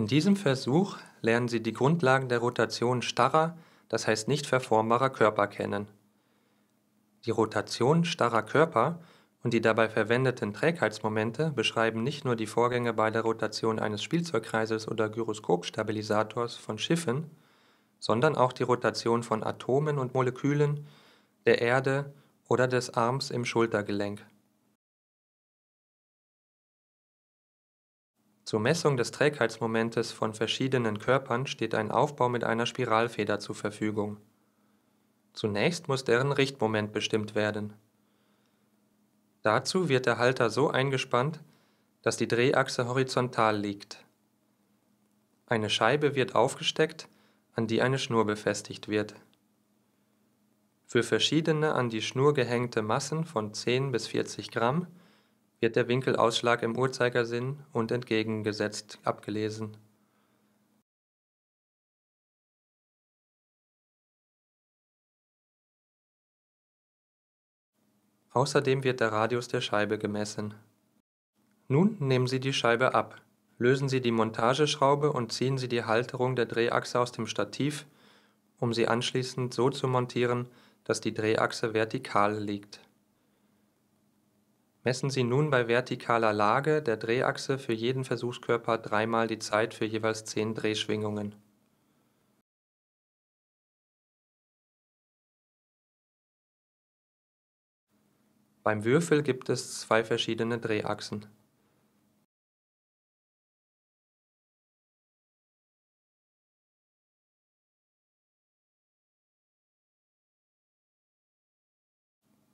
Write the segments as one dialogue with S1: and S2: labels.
S1: In diesem Versuch lernen Sie die Grundlagen der Rotation starrer, das heißt nicht verformbarer Körper kennen. Die Rotation starrer Körper und die dabei verwendeten Trägheitsmomente beschreiben nicht nur die Vorgänge bei der Rotation eines Spielzeugkreises oder Gyroskopstabilisators von Schiffen, sondern auch die Rotation von Atomen und Molekülen, der Erde oder des Arms im Schultergelenk. Zur Messung des Trägheitsmomentes von verschiedenen Körpern steht ein Aufbau mit einer Spiralfeder zur Verfügung. Zunächst muss deren Richtmoment bestimmt werden. Dazu wird der Halter so eingespannt, dass die Drehachse horizontal liegt. Eine Scheibe wird aufgesteckt, an die eine Schnur befestigt wird. Für verschiedene an die Schnur gehängte Massen von 10 bis 40 Gramm
S2: wird der Winkelausschlag im Uhrzeigersinn und entgegengesetzt abgelesen. Außerdem wird der Radius der Scheibe gemessen. Nun
S1: nehmen Sie die Scheibe ab, lösen Sie die Montageschraube und ziehen Sie die Halterung der Drehachse aus dem Stativ, um sie anschließend so zu montieren, dass die Drehachse vertikal liegt. Messen Sie nun bei vertikaler Lage der Drehachse für jeden Versuchskörper dreimal die Zeit für jeweils 10
S2: Drehschwingungen. Beim Würfel gibt es zwei verschiedene Drehachsen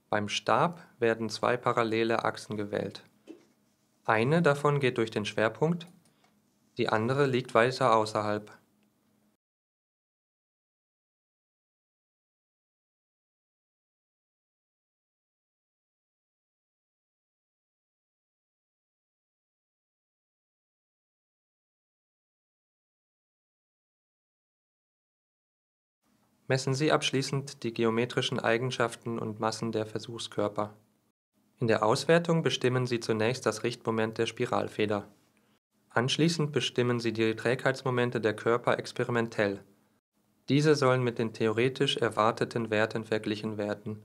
S2: Beim Stab werden zwei parallele Achsen gewählt.
S1: Eine davon geht durch den Schwerpunkt, die andere liegt weiter
S2: außerhalb Messen Sie abschließend die
S1: geometrischen Eigenschaften und Massen der Versuchskörper. In der Auswertung bestimmen Sie zunächst das Richtmoment der Spiralfeder. Anschließend bestimmen Sie die Trägheitsmomente der Körper experimentell. Diese sollen mit den theoretisch erwarteten Werten verglichen werden